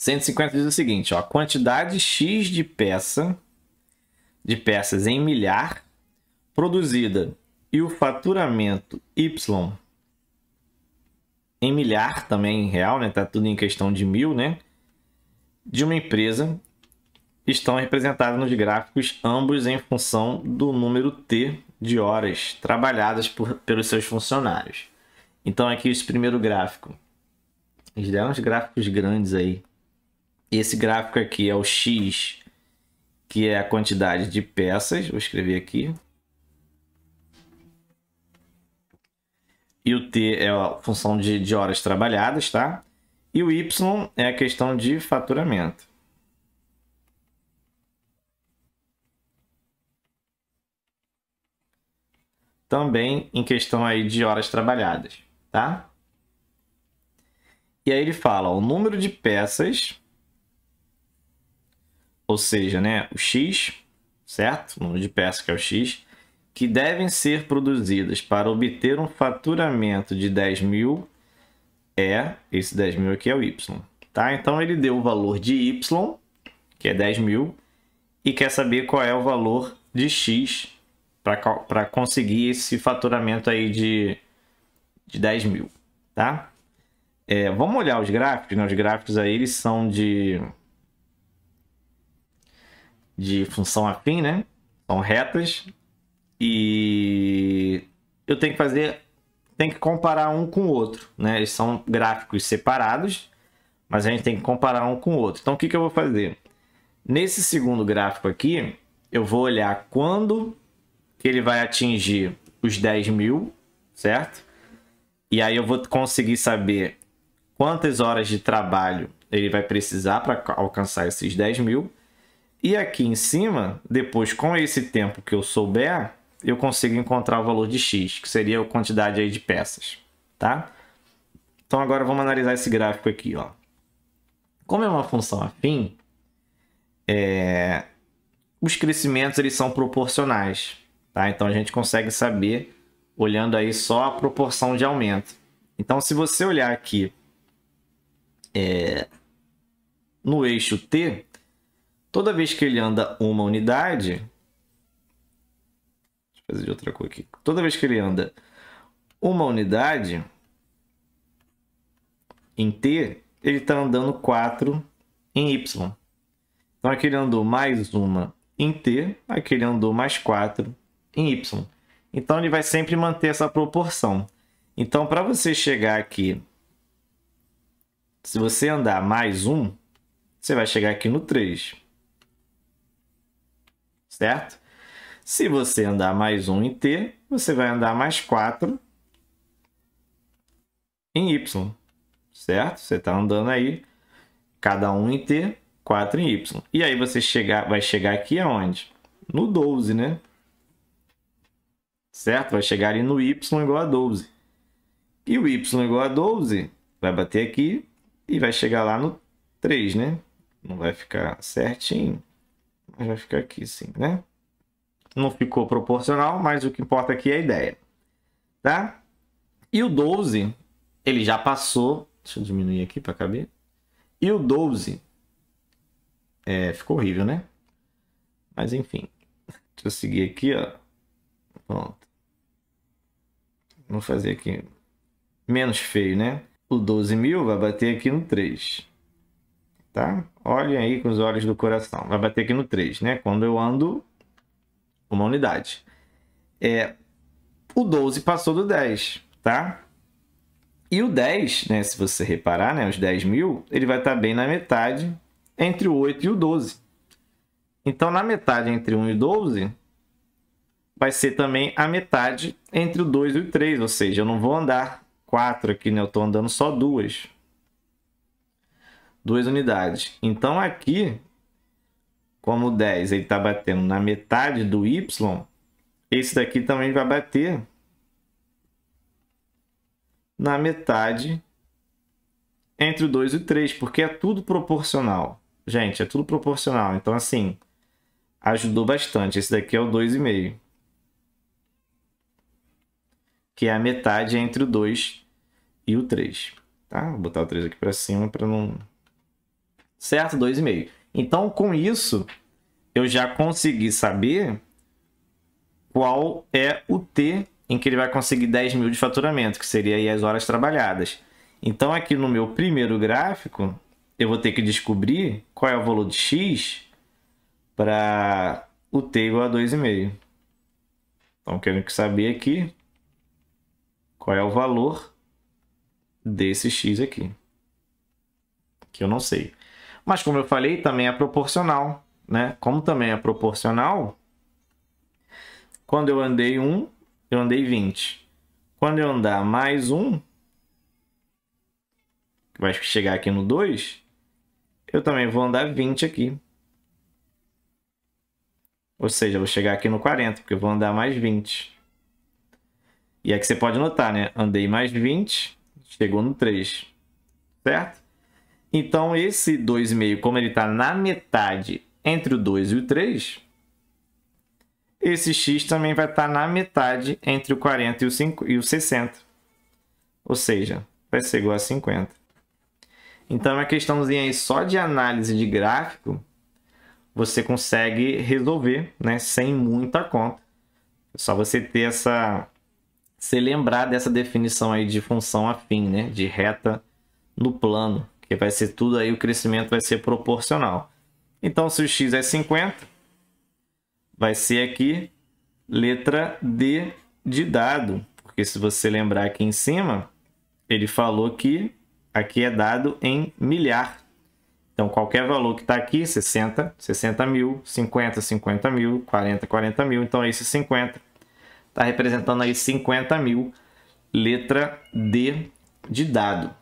150 diz o seguinte, ó, quantidade X de peça de peças em milhar produzida e o faturamento Y em milhar também em real, né? Tá tudo em questão de mil, né? De uma empresa estão representados nos gráficos ambos em função do número T de horas trabalhadas por, pelos seus funcionários. Então aqui esse primeiro gráfico. Eles deram uns gráficos grandes aí. Esse gráfico aqui é o X, que é a quantidade de peças. Vou escrever aqui. E o T é a função de, de horas trabalhadas, tá? E o Y é a questão de faturamento. também em questão aí de horas trabalhadas, tá? E aí ele fala o número de peças ou seja, né, o X, certo? O número de peças que é o X, que devem ser produzidas para obter um faturamento de 10 mil é esse 10 mil aqui é o Y. Tá? Então ele deu o valor de Y, que é 10 mil, e quer saber qual é o valor de X para conseguir esse faturamento aí de, de 10 mil. Tá? É, vamos olhar os gráficos, né? os gráficos aí eles são de de função afim, né? São retas. E eu tenho que fazer, tenho que comparar um com o outro, né? Eles são gráficos separados, mas a gente tem que comparar um com o outro. Então o que, que eu vou fazer? Nesse segundo gráfico aqui, eu vou olhar quando que ele vai atingir os 10 mil, certo? E aí eu vou conseguir saber quantas horas de trabalho ele vai precisar para alcançar esses 10 mil. E aqui em cima, depois com esse tempo que eu souber, eu consigo encontrar o valor de x, que seria a quantidade aí de peças, tá? Então agora vamos analisar esse gráfico aqui, ó. Como é uma função afim, é... os crescimentos eles são proporcionais, tá? Então a gente consegue saber olhando aí só a proporção de aumento. Então se você olhar aqui é... no eixo t, Toda vez que ele anda uma unidade. Deixa eu fazer de outra cor aqui. Toda vez que ele anda uma unidade em T, ele está andando 4 em Y. Então aqui ele andou mais uma em T, aqui ele andou mais 4 em Y. Então ele vai sempre manter essa proporção. Então para você chegar aqui, se você andar mais um, você vai chegar aqui no 3 certo? Se você andar mais um em T, você vai andar mais 4 em Y, certo? Você está andando aí, cada um em T, 4 em Y. E aí você chegar, vai chegar aqui aonde? No 12, né? Certo? Vai chegar ali no Y igual a 12. E o Y igual a 12 vai bater aqui e vai chegar lá no 3, né? Não vai ficar certinho. Já fica aqui, sim, né? Não ficou proporcional, mas o que importa aqui é a ideia, tá? E o 12, ele já passou... Deixa eu diminuir aqui para caber. E o 12... É, ficou horrível, né? Mas enfim. Deixa eu seguir aqui, ó. Pronto. Vou fazer aqui menos feio, né? O 12 mil vai bater aqui no 3 tá? Olhem aí com os olhos do coração. Vai bater aqui no 3, né? Quando eu ando uma unidade. É, o 12 passou do 10, tá? E o 10, né, se você reparar, né, os 10 mil, ele vai estar tá bem na metade entre o 8 e o 12. Então, na metade entre 1 e 12, vai ser também a metade entre o 2 e o 3, ou seja, eu não vou andar 4 aqui, né? eu estou andando só duas duas unidades. Então aqui, como o 10 está batendo na metade do y, esse daqui também vai bater na metade entre o 2 e o 3, porque é tudo proporcional. Gente, é tudo proporcional. Então, assim, ajudou bastante. Esse daqui é o 2,5. Que é a metade entre o 2 e o 3. Tá? Vou botar o 3 aqui para cima para não certo? 2,5. Então, com isso, eu já consegui saber qual é o T em que ele vai conseguir 10 mil de faturamento, que seria aí as horas trabalhadas. Então, aqui no meu primeiro gráfico, eu vou ter que descobrir qual é o valor de X para o T igual a 2,5. Então, quero saber aqui qual é o valor desse X aqui, que eu não sei. Mas como eu falei, também é proporcional, né? Como também é proporcional, quando eu andei 1, eu andei 20. Quando eu andar mais 1, que vai chegar aqui no 2, eu também vou andar 20 aqui. Ou seja, eu vou chegar aqui no 40, porque eu vou andar mais 20. E é que você pode notar, né? Andei mais 20, chegou no 3. Certo? Então, esse 2,5, como ele está na metade entre o 2 e o 3, esse x também vai estar tá na metade entre o 40 e o, 5, tá e o 60. Ou seja, vai ser igual a 50. Então, uma questãozinha aí só de análise de gráfico, você consegue resolver né, sem muita conta. É só você ter essa... Se lembrar dessa definição aí de função afim, né? De reta no plano que vai ser tudo aí, o crescimento vai ser proporcional. Então, se o x é 50, vai ser aqui letra D de dado. Porque se você lembrar aqui em cima, ele falou que aqui é dado em milhar. Então, qualquer valor que está aqui, 60, 60 mil, 50, 50 mil, 40, 40 mil. Então, esse 50 está representando aí 50 mil, letra D de dado.